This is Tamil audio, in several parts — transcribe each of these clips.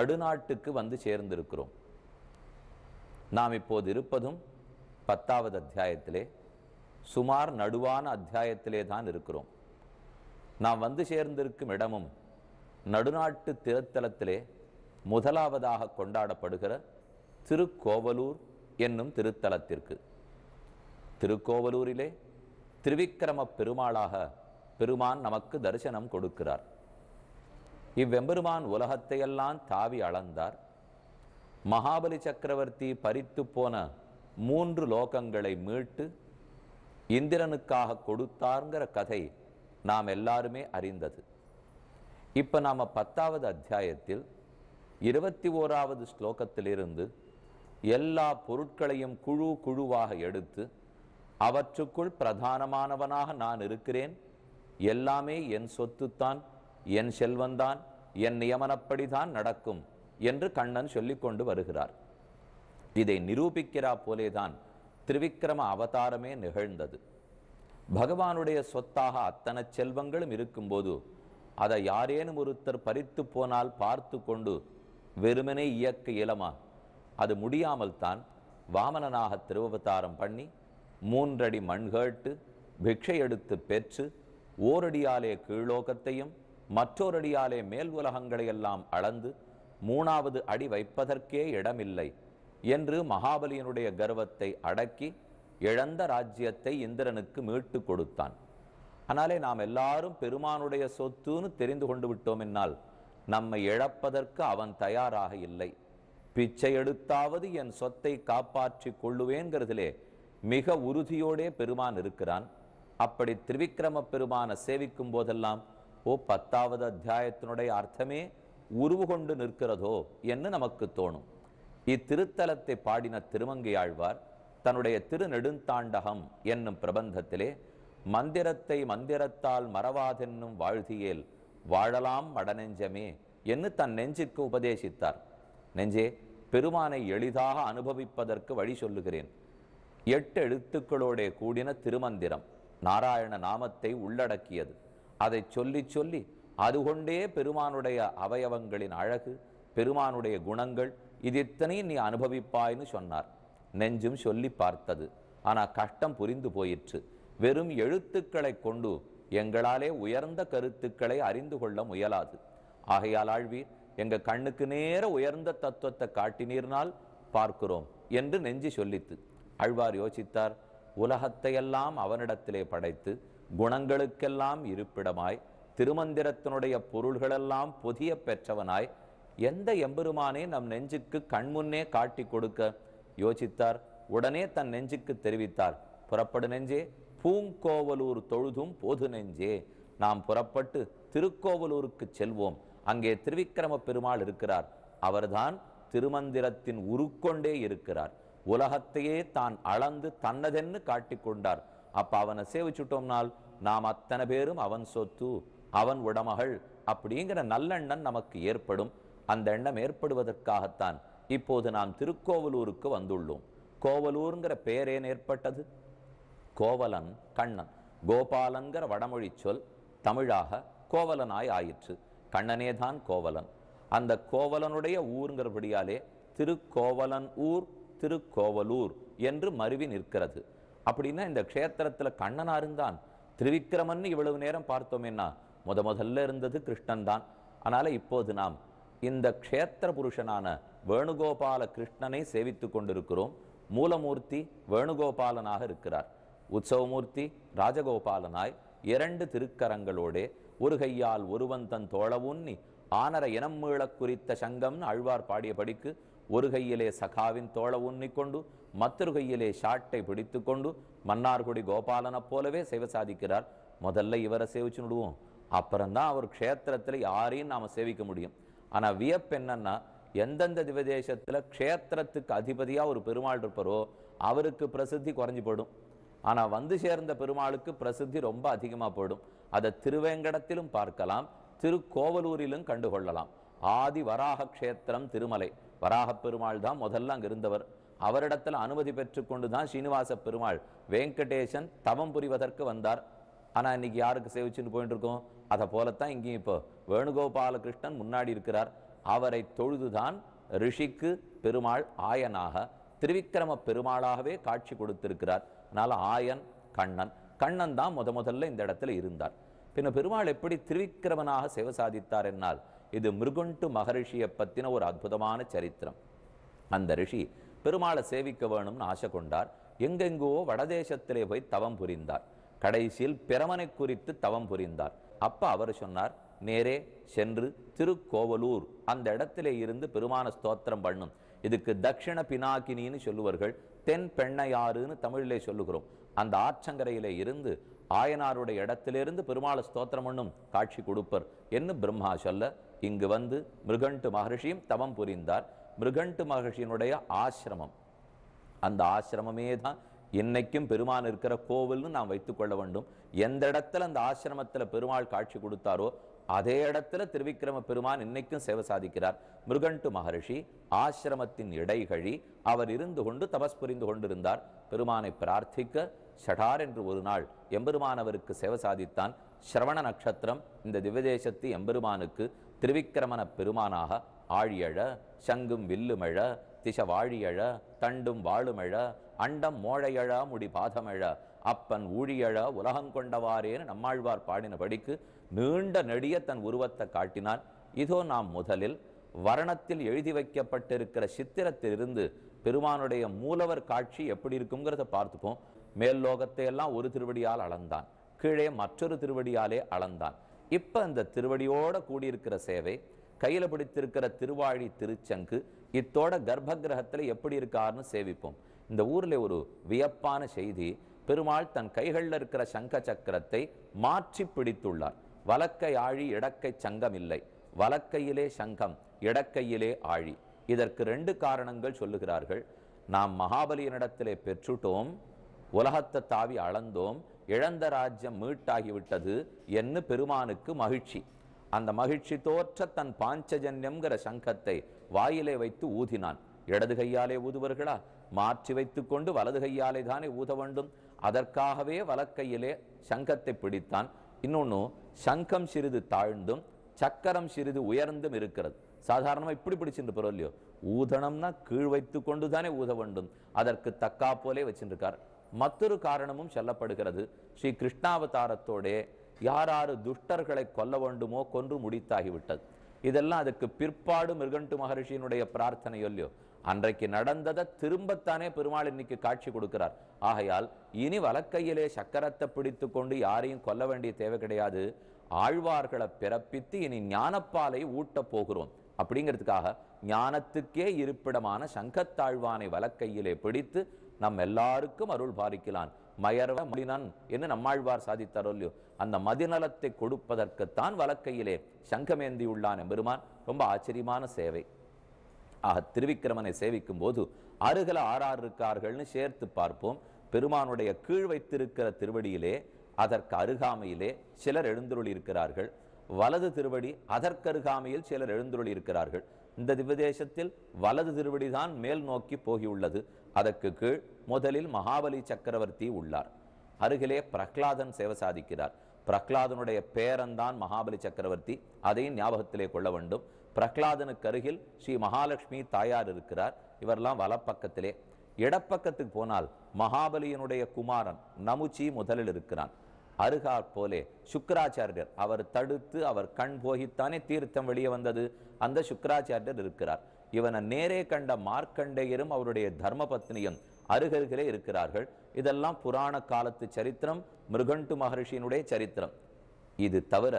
நடுநாட்டுக்கு வந்து சேர்ந்திருக்கிறோம் நாம் இப்போது இருப்பதும் பத்தாவது அத்தியாயத்திலே சுமார் நடுவான அத்தியாயத்திலே தான் இருக்கிறோம் நாம் வந்து சேர்ந்திருக்கும் இடமும் நடுநாட்டு திருத்தலத்திலே முதலாவதாக கொண்டாடப்படுகிற திருக்கோவலூர் என்னும் திருத்தலத்திற்கு திருக்கோவலூரிலே திருவிக்கிரம பெருமாளாக பெருமான் நமக்கு தரிசனம் கொடுக்கிறார் இவ்வெம்பெருமான் உலகத்தையெல்லாம் தாவி அளந்தார் மகாபலி சக்கரவர்த்தி பறித்து போன மூன்று லோகங்களை மீட்டு இந்திரனுக்காக கொடுத்தார்ங்கிற கதை நாம் எல்லாருமே அறிந்தது இப்போ நாம் பத்தாவது அத்தியாயத்தில் இருபத்தி ஓராவது ஸ்லோகத்திலிருந்து எல்லா பொருட்களையும் குழு குழுவாக எடுத்து அவற்றுக்குள் பிரதானமானவனாக நான் இருக்கிறேன் எல்லாமே என் சொத்துத்தான் என் செல்வந்தான் என் நியமனப்படிதான் நடக்கும் என்று கண்ணன் சொல்லிக்கொண்டு வருகிறார் இதை நிரூபிக்கிறா போலேதான் திருவிக்கிரம அவதாரமே நிகழ்ந்தது பகவானுடைய சொத்தாக அத்தனை செல்வங்களும் இருக்கும்போது அதை யாரேனும் ஒருத்தர் பறித்து போனால் பார்த்து கொண்டு வெறுமனே இயக்க இயலமா அது முடியாமல் தான் வாமனனாக திருவவதாரம் பண்ணி மூன்றடி மண் கேட்டு பிக்ஷை எடுத்து பெற்று ஓரடியாலே கீழோகத்தையும் மற்றோரடியாலே மேல் உலகங்களை எல்லாம் அளந்து மூணாவது அடி வைப்பதற்கே இடமில்லை என்று மகாபலியனுடைய கர்வத்தை அடக்கி இழந்த ராஜ்யத்தை இந்திரனுக்கு மீட்டு கொடுத்தான் ஆனாலே நாம் எல்லாரும் பெருமானுடைய சொத்துன்னு தெரிந்து கொண்டு விட்டோம் என்னால் நம்மை இழப்பதற்கு அவன் தயாராக இல்லை பிச்சை எடுத்தாவது என் சொத்தை காப்பாற்றி கொள்ளுவேங்கிறதுலே மிக உறுதியோடே பெருமான் இருக்கிறான் அப்படி திரிவிக்ரம பெருமான சேவிக்கும் போதெல்லாம் ஓ பத்தாவது அத்தியாயத்தினுடைய அர்த்தமே உருவு கொண்டு நிற்கிறதோ என்று நமக்கு தோணும் இத்திருத்தலத்தை பாடின திருமங்கையாழ்வார் தன்னுடைய திருநெடுந்தாண்டகம் என்னும் பிரபந்தத்திலே மந்திரத்தை மந்திரத்தால் மறவாதென்னும் வாழ்தியேல் வாழலாம் மடநெஞ்சமே என்று தன் நெஞ்சுக்கு உபதேசித்தார் நெஞ்சே பெருமானை எளிதாக அனுபவிப்பதற்கு வழி சொல்லுகிறேன் எட்டு எழுத்துக்களோடே கூடின திருமந்திரம் நாராயண நாமத்தை உள்ளடக்கியது அதை சொல்லி சொல்லி அது கொண்டே பெருமானுடைய அவயவங்களின் அழகு பெருமானுடைய குணங்கள் இது இத்தனையும் நீ அனுபவிப்பாய்னு சொன்னார் நெஞ்சும் சொல்லி பார்த்தது ஆனால் கஷ்டம் புரிந்து போயிற்று வெறும் எழுத்துக்களை கொண்டு எங்களாலே உயர்ந்த கருத்துக்களை அறிந்து கொள்ள முயலாது ஆகையால் ஆழ்வீர் எங்கள் கண்ணுக்கு நேர உயர்ந்த தத்துவத்தை காட்டினீர்னால் பார்க்கிறோம் என்று நெஞ்சு சொல்லித்து அழ்வார் யோசித்தார் உலகத்தையெல்லாம் அவனிடத்திலே படைத்து குணங்களுக்கெல்லாம் இருப்பிடமாய் திருமந்திரத்தினுடைய பொருள்களெல்லாம் புதிய பெற்றவனாய் எந்த எம்பெருமானே நம் நெஞ்சுக்கு கண்முன்னே காட்டி கொடுக்க யோசித்தார் உடனே தன் நெஞ்சுக்கு தெரிவித்தார் புறப்படு நெஞ்சே பூங்கோவலூர் தொழுதும் போது நெஞ்சே நாம் புறப்பட்டு திருக்கோவலூருக்கு செல்வோம் அங்கே திருவிக்கிரம பெருமாள் இருக்கிறார் அவர்தான் திருமந்திரத்தின் உருக்கொண்டே இருக்கிறார் உலகத்தையே தான் அளந்து தன்னதென்னு காட்டிக்கொண்டார் அப்போ அவனை சேவிச்சுட்டோம்னால் நாம் அத்தனை பேரும் அவன் சொத்து அவன் உடமகள் அப்படிங்கிற நல்லெண்ணம் நமக்கு ஏற்படும் அந்த எண்ணம் ஏற்படுவதற்காகத்தான் இப்போது நாம் திருக்கோவலூருக்கு வந்துள்ளோம் கோவலூருங்கிற பெயரேன் ஏற்பட்டது கோவலன் கண்ணன் கோபாலன்கிற வடமொழி சொல் தமிழாக கோவலனாய் ஆயிற்று கண்ணனே தான் கோவலன் அந்த கோவலனுடைய ஊருங்கிறபடியாலே திருக்கோவலன் ஊர் திருக்கோவலூர் என்று மருவி நிற்கிறது அப்படின்னா இந்த க்ஷேத்திரத்தில் கண்ணனாரும் இருந்தான் திருவிக்கிரமன் இவ்வளவு நேரம் பார்த்தோமேன்னா முத முதல்ல இருந்தது கிருஷ்ணன் தான் அதனால் இப்போது நாம் இந்த க்ஷேத்திர புருஷனான வேணுகோபால கிருஷ்ணனை சேவித்து கொண்டிருக்கிறோம் மூலமூர்த்தி வேணுகோபாலனாக இருக்கிறார் உற்சவமூர்த்தி ராஜகோபாலனாய் இரண்டு திருக்கரங்களோடே ஒரு கையால் ஒருவன் தன் தோழவுன்னி ஆனர இனம் மீளக் குறித்த சங்கம்னு அழ்வார் பாடியபடிக்கு ஒரு கையிலே சகாவின் தோள உண்ணிக்கொண்டு மற்றொரு கையிலே ஷாட்டை பிடித்துக்கொண்டு மன்னார்குடி கோபாலனைப் போலவே சேவை சாதிக்கிறார் முதல்ல இவரை சேவிச்சு விடுவோம் அப்புறம்தான் அவர் க்ஷேத்திரத்தில் யாரையும் நாம் சேவிக்க முடியும் ஆனால் வியப்பு என்னன்னா எந்தெந்த திவதேசத்தில் க்ஷேத்திரத்துக்கு அதிபதியாக ஒரு பெருமாள் இருப்பாரோ அவருக்கு பிரசித்தி குறைஞ்சி போடும் ஆனால் வந்து சேர்ந்த பெருமாளுக்கு பிரசித்தி ரொம்ப அதிகமாக போடும் அதை திருவேங்கடத்திலும் பார்க்கலாம் திருக்கோவலூரிலும் கண்டுகொள்ளலாம் ஆதி வராக க்ஷேத்திரம் திருமலை வராகப் பெருமாள் தான் முதல்ல அங்கே இருந்தவர் அவரிடத்தில் அனுமதி பெற்றுக்கொண்டு தான் சீனிவாச பெருமாள் வெங்கடேசன் தவம் புரிவதற்கு வந்தார் ஆனால் இன்னைக்கு யாருக்கு சேவிச்சுன்னு போயிட்டு இருக்கோம் அதை போலத்தான் இங்கேயும் இப்போ வேணுகோபாலகிருஷ்ணன் முன்னாடி இருக்கிறார் அவரை தொழுதுதான் ரிஷிக்கு பெருமாள் ஆயனாக திருவிக்கிரம பெருமாளாகவே காட்சி கொடுத்திருக்கிறார் அதனால் ஆயன் கண்ணன் கண்ணன் தான் முத முதல்ல இந்த இடத்துல இருந்தார் பின்ன பெருமாள் எப்படி திருவிக்கிரமனாக சேவை சாதித்தார் என்னால் இது மிருகுண்டு மகரிஷியை பற்றின ஒரு அற்புதமான சரித்திரம் அந்த ரிஷி பெருமாளை சேவிக்க வேணும்னு ஆசை கொண்டார் எங்கெங்கோ வடதேசத்திலே போய் தவம் புரிந்தார் கடைசியில் பிரமனை குறித்து தவம் புரிந்தார் அப்போ அவர் சொன்னார் நேரே சென்று திருக்கோவலூர் அந்த இடத்திலே இருந்து பெருமான ஸ்தோத்திரம் பண்ணும் இதுக்கு தட்சிண பினாக்கினின்னு சொல்லுவார்கள் தென் பெண்ணையாருன்னு தமிழிலே சொல்லுகிறோம் அந்த ஆற்றங்கரையிலே இருந்து ஆயனாருடைய இடத்திலிருந்து பெருமாள ஸ்தோத்திரம் பண்ணும் காட்சி கொடுப்பர் என்று பிரம்மா சொல்ல இங்கு வந்து மிருகண்டு மகர்ஷியும் தவம் புரிந்தார் மிருகண்டு மகர்ஷியினுடைய ஆசிரமம் அந்த ஆசிரமமே தான் இன்னைக்கும் பெருமான் இருக்கிற கோவில்னு நாம் வைத்துக்கொள்ள வேண்டும் எந்த இடத்துல அந்த ஆசிரமத்தில் பெருமாள் காட்சி கொடுத்தாரோ அதே இடத்துல திருவிக்கிரம பெருமான் இன்னைக்கும் சேவை சாதிக்கிறார் மிருகண்டு மகர்ஷி ஆசிரமத்தின் இடைகழி அவர் இருந்து கொண்டு தபஸ் புரிந்து கொண்டிருந்தார் பெருமானை பிரார்த்திக்க ஷடார் என்று ஒரு நாள் எம்பெருமானவருக்கு சேவை சாதித்தான் சிரவண நட்சத்திரம் இந்த திவ்யதேசத்து எம்பெருமானுக்கு திருவிக்கிரமண பெருமானாக ஆழியழ சங்கும் வில்லுமழ திச வாழியழ தண்டும் வாழுமழ அண்டம் மோழையழ முடி பாதமழ அப்பன் ஊழியழ உலகங்கொண்டவாறேன்னு நம்மாழ்வார் பாடினபடிக்கு நீண்ட நெடிய தன் உருவத்தை காட்டினான் இதோ நாம் முதலில் வரணத்தில் எழுதி வைக்கப்பட்டிருக்கிற சித்திரத்திலிருந்து பெருமானுடைய மூலவர் காட்சி எப்படி இருக்குங்கிறத பார்த்துப்போம் மேல் லோகத்தையெல்லாம் ஒரு திருவடியால் அளந்தான் கீழே மற்றொரு திருவடியாலே அளந்தான் இப்போ அந்த திருவடியோட கூடியிருக்கிற சேவை கையில் பிடித்திருக்கிற திருவாழி திருச்சங்கு இத்தோட கர்ப்ப கிரகத்துல எப்படி இருக்காருன்னு சேவிப்போம் இந்த ஊரில் ஒரு வியப்பான செய்தி பெருமாள் தன் கைகளில் இருக்கிற சங்க சக்கரத்தை மாற்றி பிடித்துள்ளார் வலக்கை ஆழி இடக்கை சங்கம் இல்லை வலக்கையிலே சங்கம் இடக்கையிலே ஆழி இதற்கு ரெண்டு காரணங்கள் சொல்லுகிறார்கள் நாம் மகாபலியனிடத்திலே பெற்றுட்டோம் உலகத்தை தாவி அளந்தோம் இழந்த ராஜ்யம் மீட்டாகிவிட்டது என்று பெருமானுக்கு மகிழ்ச்சி அந்த மகிழ்ச்சி தோற்ற தன் பாஞ்சஜன்யம்ங்கிற சங்கத்தை வாயிலே வைத்து ஊதினான் இடது கையாலே ஊதுவர்களா மாற்றி வைத்து கொண்டு வலது கையாலே தானே ஊத வேண்டும் அதற்காகவே வலக்கையிலே சங்கத்தை பிடித்தான் இன்னொன்று சங்கம் சிறிது தாழ்ந்தும் சக்கரம் சிறிது உயர்ந்தும் இருக்கிறது சாதாரணமாக இப்படி பிடிச்சிட்டு போகிறோம் இல்லையோ ஊதனம்னா கீழ் வைத்து கொண்டு தானே ஊத வேண்டும் அதற்கு தக்கா போலே வச்சுருக்கார் மற்றொரு காரணமும் சொல்லப்படுகிறது ஸ்ரீ கிருஷ்ணாவதாரத்தோடே யார் துஷ்டர்களை கொல்ல வேண்டுமோ கொன்று முடித்தாகிவிட்டது இதெல்லாம் அதுக்கு பிற்பாடு மிருகண்டு மகரிஷியினுடைய பிரார்த்தனையொல்லையோ அன்றைக்கு நடந்ததை திரும்பத்தானே பெருமாள் இன்னைக்கு காட்சி கொடுக்கிறார் ஆகையால் இனி வலக்கையிலே சக்கரத்தை பிடித்து கொண்டு யாரையும் கொல்ல வேண்டிய தேவை கிடையாது ஆழ்வார்களை பிறப்பித்து இனி ஞானப்பாலை ஊட்டப் போகிறோம் அப்படிங்கிறதுக்காக ஞானத்துக்கே இருப்பிடமான சங்கத்தாழ்வானை வலக்கையிலே பிடித்து நம் எல்லாருக்கும் அருள் பாரிக்கலான் மயர்வ மடினன் என்று நம்மாழ்வார் சாதித்தாரோ அந்த மதிநலத்தை கொடுப்பதற்குத்தான் வழக்கையிலே சங்கமேந்தியுள்ளான் எம்பெருமான் ரொம்ப ஆச்சரியமான சேவை ஆக திருவிக்கிரமனை சேவிக்கும் போது அருகில ஆறாறு இருக்கார்கள்னு சேர்த்து பார்ப்போம் பெருமானுடைய கீழ் வைத்திருக்கிற திருவடியிலே அதற்கு அருகாமையிலே சிலர் எழுந்துருளி இருக்கிறார்கள் வலது திருவடி அதற்கருகாமையில் சிலர் எழுந்துருளி இருக்கிறார்கள் இந்த திவ்யதேசத்தில் வலது திருவடிதான் மேல் நோக்கி போகியுள்ளது அதற்கு கீழ் முதலில் மகாபலி சக்கரவர்த்தி உள்ளார் அருகிலே பிரகலாதன் சேவை சாதிக்கிறார் பிரகலாதனுடைய பேரன்தான் மகாபலி சக்கரவர்த்தி அதையும் ஞாபகத்திலே கொள்ள வேண்டும் பிரகலாதனுக்கு அருகில் ஸ்ரீ மகாலட்சுமி தாயார் இருக்கிறார் இவரெல்லாம் வலப்பக்கத்திலே இடப்பக்கத்துக்கு போனால் மகாபலியினுடைய குமாரன் நமுச்சி முதலில் இருக்கிறான் அருகார் போலே சுக்கராச்சாரியர் அவர் தடுத்து அவர் கண் போகித்தானே தீர்த்தம் வெளியே வந்தது அந்த சுக்கராச்சாரியர் இருக்கிறார் இவனை நேரே கண்ட மார்க்கண்டேயரும் அவருடைய தர்ம பத்னியும் அருகருகிலே இருக்கிறார்கள் இதெல்லாம் புராண காலத்து சரித்திரம் மிருகண்டு மகர்ஷியினுடைய சரித்திரம் இது தவிர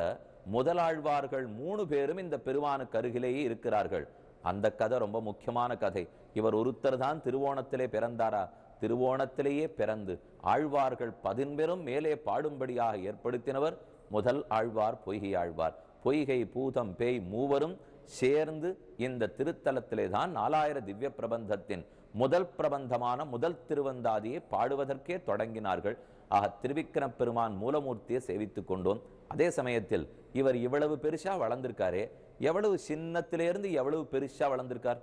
முதலாழ்வார்கள் மூணு பேரும் இந்த பெருவானுக்கு அருகிலேயே இருக்கிறார்கள் அந்த கதை ரொம்ப முக்கியமான கதை இவர் ஒருத்தர் தான் திருவோணத்திலே பிறந்தாரா திருவோணத்திலேயே பிறந்து ஆழ்வார்கள் பதின்பெரும் மேலே பாடும்படியாக ஏற்படுத்தினவர் முதல் ஆழ்வார் பொய்கை ஆழ்வார் பொய்கை பூதம் பேய் மூவரும் சேர்ந்து இந்த திருத்தலத்திலே தான் நாலாயிர திவ்ய பிரபந்தத்தின் முதல் பிரபந்தமான முதல் திருவந்தாதியை பாடுவதற்கே தொடங்கினார்கள் ஆக திருவிக்கிர பெருமான் மூலமூர்த்தியை சேவித்துக் கொண்டோம் அதே சமயத்தில் இவர் இவ்வளவு பெருசா வளர்ந்திருக்காரே எவ்வளவு சின்னத்திலேருந்து எவ்வளவு பெருசா வளர்ந்திருக்கார்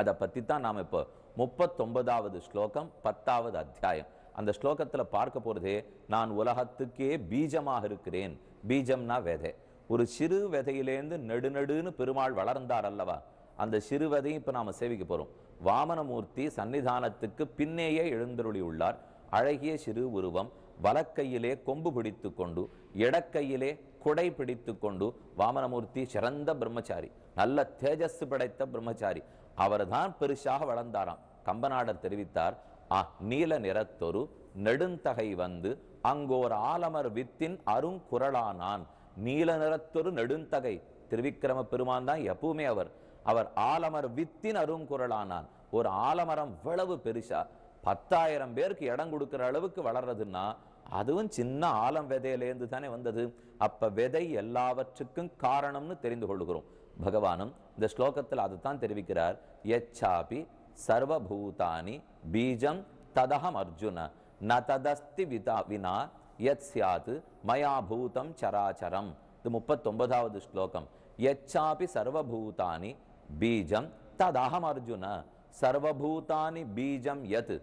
அதை பற்றி தான் நாம் இப்போ முப்பத்தொன்பதாவது ஸ்லோகம் பத்தாவது அத்தியாயம் அந்த ஸ்லோகத்தில் பார்க்க போகிறது நான் உலகத்துக்கே பீஜமாக இருக்கிறேன் பீஜம்னா விதை ஒரு சிறு விதையிலேருந்து நெடுநெடுன்னு பெருமாள் வளர்ந்தார் அல்லவா அந்த சிறு விதையும் இப்போ நாம் சேவிக்க போகிறோம் வாமனமூர்த்தி சன்னிதானத்துக்கு பின்னேயே எழுந்தருளி உள்ளார் அழகிய சிறு உருவம் வலக்கையிலே கொம்பு பிடித்து கொண்டு இடக்கையிலே குடை பிடித்து கொண்டு வாமனமூர்த்தி சிறந்த பிரம்மச்சாரி நல்ல தேஜஸ் படைத்த பிரம்மச்சாரி அவர்தான் பெருசாக வளர்ந்தாராம் கம்பநாடர் தெரிவித்தார் ஆ நீல நிறத்தொரு நெடுந்தகை வந்து அங்கோர் ஆலமர் வித்தின் அருங்குரலானான் நீல நிறத்தொரு நெடுந்தகை திருவிக்கிரம பெருமான் தான் எப்பவுமே அவர் அவர் ஆலமர் வித்தின் அருங்குரலானான் ஒரு ஆலமரம் இவ்வளவு பெருசா பத்தாயிரம் பேருக்கு இடம் கொடுக்குற அளவுக்கு வளர்றதுன்னா அதுவும் சின்ன ஆலம் விதையிலேருந்து தானே வந்தது அப்போ விதை எல்லாவற்றுக்கும் காரணம்னு தெரிந்து கொள்கிறோம் பகவானும் இந்த ஸ்லோகத்தில் அதுதான் தெரிவிக்கிறார் எச்சாபி சர்வபூதானி பீஜம் ததகம் அர்ஜுன ந ததஸ்தி விதா வினா யத் சியாத் மயா பூதம் சராச்சரம் இது முப்பத்தொன்பதாவது ஸ்லோகம் எச்சாபி சர்வபூதானி பீஜம் ததகம் அர்ஜுன சர்வபூதானி பீஜம் யத்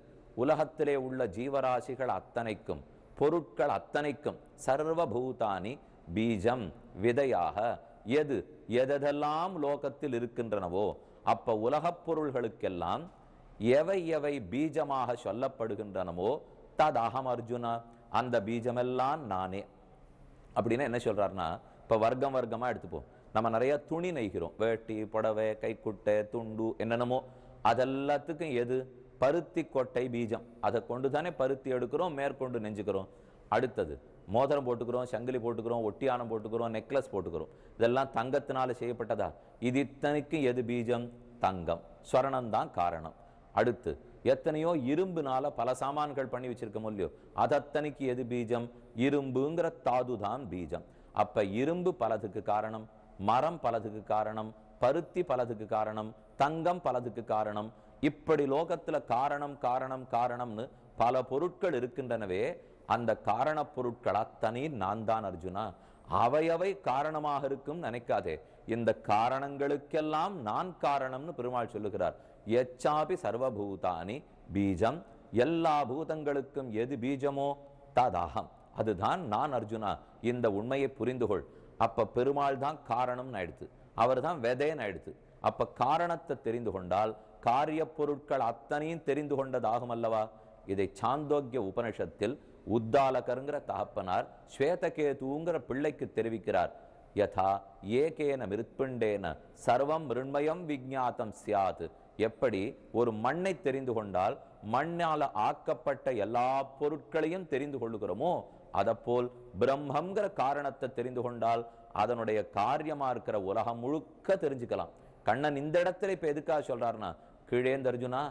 உலகத்திலே உள்ள ஜீவராசிகள் அத்தனைக்கும் பொருட்கள் அத்தனைக்கும் சர்வபூதானி பீஜம் விதையாக எது எதெல்லாம் லோகத்தில் இருக்கின்றனவோ அப்போ உலகப் பொருள்களுக்கெல்லாம் எவை எவை பீஜமாக சொல்லப்படுகின்றனமோ தத் அகம் அர்ஜுனா அந்த பீஜமெல்லாம் நானே அப்படின்னா என்ன சொல்கிறாருன்னா இப்போ வர்க்கம் வர்க்கமாக எடுத்துப்போம் நம்ம நிறைய துணி நெய்கிறோம் வேட்டி புடவை கைக்குட்டை துண்டு என்னென்னமோ அதெல்லாத்துக்கும் எது பருத்தி கொட்டை பீஜம் அதை கொண்டு தானே பருத்தி எடுக்கிறோம் மேற்கொண்டு நெஞ்சுக்கிறோம் அடுத்தது மோதிரம் போட்டுக்கிறோம் சங்கிலி போட்டுக்கிறோம் ஒட்டியானம் போட்டுக்கிறோம் நெக்லஸ் போட்டுக்கிறோம் இதெல்லாம் தங்கத்தினால் செய்யப்பட்டதா இது இத்தனைக்கும் எது பீஜம் தங்கம் தான் காரணம் அடுத்து எத்தனையோ இரும்புனால பல சாமான்கள் பண்ணி வச்சிருக்கோம் இல்லையோ அதத்தனைக்கு எது பீஜம் இரும்புங்கிற தாது தான் பீஜம் அப்ப இரும்பு பலதுக்கு காரணம் மரம் பலதுக்கு காரணம் பருத்தி பலதுக்கு காரணம் தங்கம் பலதுக்கு காரணம் இப்படி லோகத்துல காரணம் காரணம் காரணம்னு பல பொருட்கள் இருக்கின்றனவே அந்த காரணப் பொருட்கள் அத்தனை நான் தான் அர்ஜுனா அவையவை காரணமாக இருக்கும் நினைக்காதே இந்த காரணங்களுக்கெல்லாம் நான் காரணம்னு பெருமாள் சொல்லுகிறார் எச்சாபி சர்வபூதானி பீஜம் எல்லா பூதங்களுக்கும் எது பீஜமோ ததாகம் அதுதான் நான் அர்ஜுனா இந்த உண்மையை புரிந்துகொள் அப்ப பெருமாள் தான் காரணம்னு ஆயிடுத்து அவர் தான் விதைன்னு ஆயிடுத்து அப்ப காரணத்தை தெரிந்து கொண்டால் காரிய பொருட்கள் அத்தனையும் தெரிந்து கொண்டதாகும் அல்லவா இதை சாந்தோக்கிய உபனிஷத்தில் உத்தாலகருங்கிற தகப்பனார் ஸ்வேதகேதுங்கிற பிள்ளைக்கு தெரிவிக்கிறார் யதா ஏகேன மிருத்பிண்டேன சர்வம் மிருண்மயம் விஜாத்தம் சியாது எப்படி ஒரு மண்ணை தெரிந்து கொண்டால் மண்ணால் ஆக்கப்பட்ட எல்லா பொருட்களையும் தெரிந்து கொள்ளுகிறோமோ அதப்போல் பிரம்மங்கிற காரணத்தை தெரிந்து கொண்டால் அதனுடைய காரியமாக இருக்கிற உலகம் முழுக்க தெரிஞ்சுக்கலாம் கண்ணன் இந்த இடத்துல இப்போ எதுக்காக சொல்கிறாருன்னா கீழேந்து அர்ஜுனா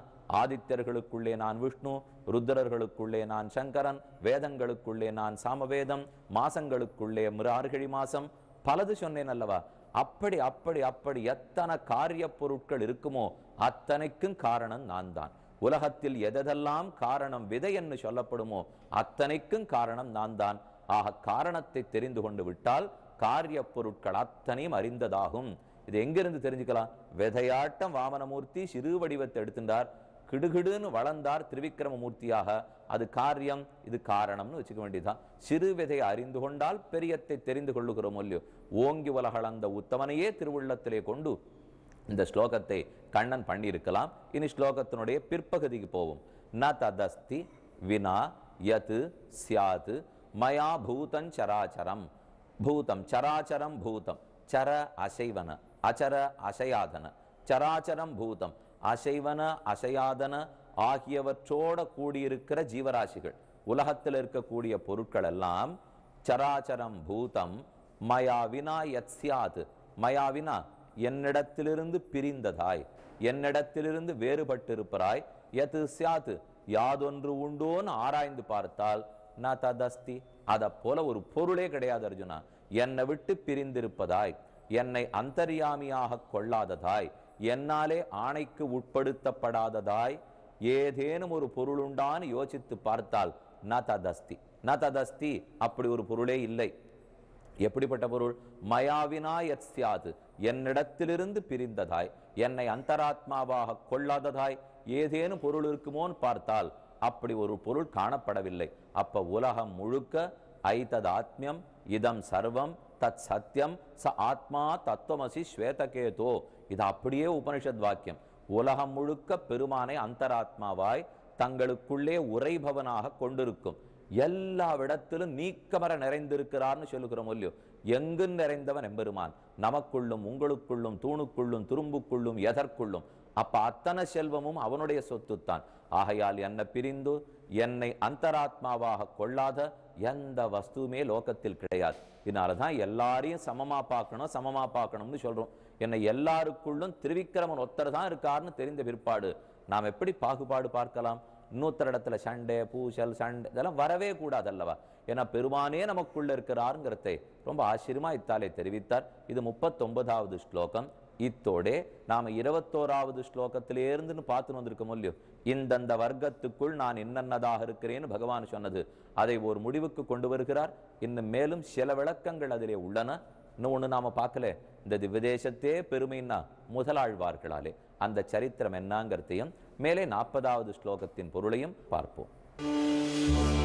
ஆதித்யர்களுக்குள்ளே நான் விஷ்ணு ருத்ரர்களுக்குள்ளே நான் சங்கரன் வேதங்களுக்குள்ளே நான் சாமவேதம் மாசங்களுக்குள்ளே மிரார்கழி மாசம் பலது சொன்னேன் அல்லவா அப்படி அப்படி அப்படி எத்தனை காரிய பொருட்கள் இருக்குமோ அத்தனைக்கும் காரணம் நான் தான் உலகத்தில் எதெல்லாம் காரணம் விதை என்று சொல்லப்படுமோ அத்தனைக்கும் காரணம் நான் தான் ஆக காரணத்தை தெரிந்து கொண்டு விட்டால் காரிய பொருட்கள் அத்தனையும் அறிந்ததாகும் இது எங்கிருந்து தெரிஞ்சுக்கலாம் விதையாட்டம் வாமனமூர்த்தி சிறு வடிவத்தை எடுத்துட்டார் கிடுகிடுன்னு வளர்ந்தார் திருவிக்கிரமமூர்த்தியாக அது காரியம் இது காரணம்னு வச்சுக்க வேண்டியதுதான் சிறு விதை அறிந்து கொண்டால் பெரியத்தை தெரிந்து கொள்ளுகிறோம் இல்லையோ ஓங்கி உலகளந்த உத்தமனையே திருவுள்ளத்திலே கொண்டு இந்த ஸ்லோகத்தை கண்ணன் பண்ணியிருக்கலாம் இனி ஸ்லோகத்தினுடைய பிற்பகுதிக்கு போவோம் ந ததஸ்தி வினா யத் சியாது மயா பூதம் சராச்சரம் பூதம் சராச்சரம் பூதம் சர அசைவன அச்சர அசையாதன சராச்சரம் பூதம் அசைவன அசையாதன ஆகியவற்றோட கூடியிருக்கிற ஜீவராசிகள் உலகத்தில் இருக்கக்கூடிய பொருட்கள் எல்லாம் சராச்சரம் பூதம் மயாவினா எத்யாது மயாவினா என்னிடத்திலிருந்து பிரிந்ததாய் என்னிடத்திலிருந்து வேறுபட்டிருப்பாய் எது சாது யாதொன்று உண்டோன்னு ஆராய்ந்து பார்த்தால் நான் ததஸ்தி அதை போல ஒரு பொருளே கிடையாது அர்ஜுனா என்னை விட்டு பிரிந்திருப்பதாய் என்னை அந்தர்யாமியாக கொள்ளாததாய் என்னாலே ஆணைக்கு உட்படுத்தப்படாததாய் ஏதேனும் ஒரு உண்டான்னு யோசித்து பார்த்தால் ந ததஸ்தி ந ததஸ்தி அப்படி ஒரு பொருளே இல்லை எப்படிப்பட்ட பொருள் மயாவினா எத் சியாது என்னிடத்திலிருந்து பிரிந்ததாய் என்னை அந்தராத்மாவாக கொள்ளாததாய் ஏதேனும் பொருள் இருக்குமோன்னு பார்த்தால் அப்படி ஒரு பொருள் காணப்படவில்லை அப்போ உலகம் முழுக்க ஐதத் ஆத்மியம் இதம் சர்வம் தத் சத்தியம் ச ஆத்மா தத்துவமசி ஸ்வேதகேதோ இது அப்படியே உபனிஷத் வாக்கியம் உலகம் முழுக்க பெருமானை அந்தராத்மாவாய் தங்களுக்குள்ளே உரைபவனாக கொண்டிருக்கும் எல்லா விடத்திலும் நீக்கமர நிறைந்திருக்கிறார்னு சொல்லுகிறோம் இல்லையோ எங்கு நிறைந்தவன் எம்பெருமான் நமக்குள்ளும் உங்களுக்குள்ளும் தூணுக்குள்ளும் துரும்புக்குள்ளும் எதற்குள்ளும் அப்ப அத்தனை செல்வமும் அவனுடைய சொத்துத்தான் ஆகையால் என்ன பிரிந்து என்னை அந்தராத்மாவாக கொள்ளாத எந்த வஸ்துவுமே லோகத்தில் கிடையாது இதனால தான் எல்லாரையும் சமமாக பார்க்கணும் சமமாக பார்க்கணும்னு சொல்கிறோம் என்னை எல்லாருக்குள்ளும் திருவிக்கிரமன் ஒத்தர் தான் இருக்காருன்னு தெரிந்த பிற்பாடு நாம் எப்படி பாகுபாடு பார்க்கலாம் இன்னொருத்தர் இடத்துல சண்டை பூசல் சண்டை இதெல்லாம் வரவே கூடாது அல்லவா ஏன்னா பெருமானே நமக்குள்ள இருக்கிறாருங்கிறதை ரொம்ப ஆச்சரியமா இத்தாலே தெரிவித்தார் இது முப்பத்தொன்பதாவது ஸ்லோகம் இத்தோடே நாம் இருபத்தோராவது ஸ்லோகத்திலேருந்துன்னு பார்த்துன்னு வந்திருக்கோம் இல்லையோ இந்தந்த வர்க்கத்துக்குள் நான் என்னென்னதாக இருக்கிறேன்னு பகவான் சொன்னது அதை ஒரு முடிவுக்கு கொண்டு வருகிறார் இன்னும் மேலும் சில விளக்கங்கள் அதிலே உள்ளன இன்னும் நாம் பார்க்கல இந்த திவ்யதேசத்தே பெருமைன்னா முதலாழ்வார்களாலே அந்த சரித்திரம் என்னங்கிறதையும் மேலே நாற்பதாவது ஸ்லோகத்தின் பொருளையும் பார்ப்போம்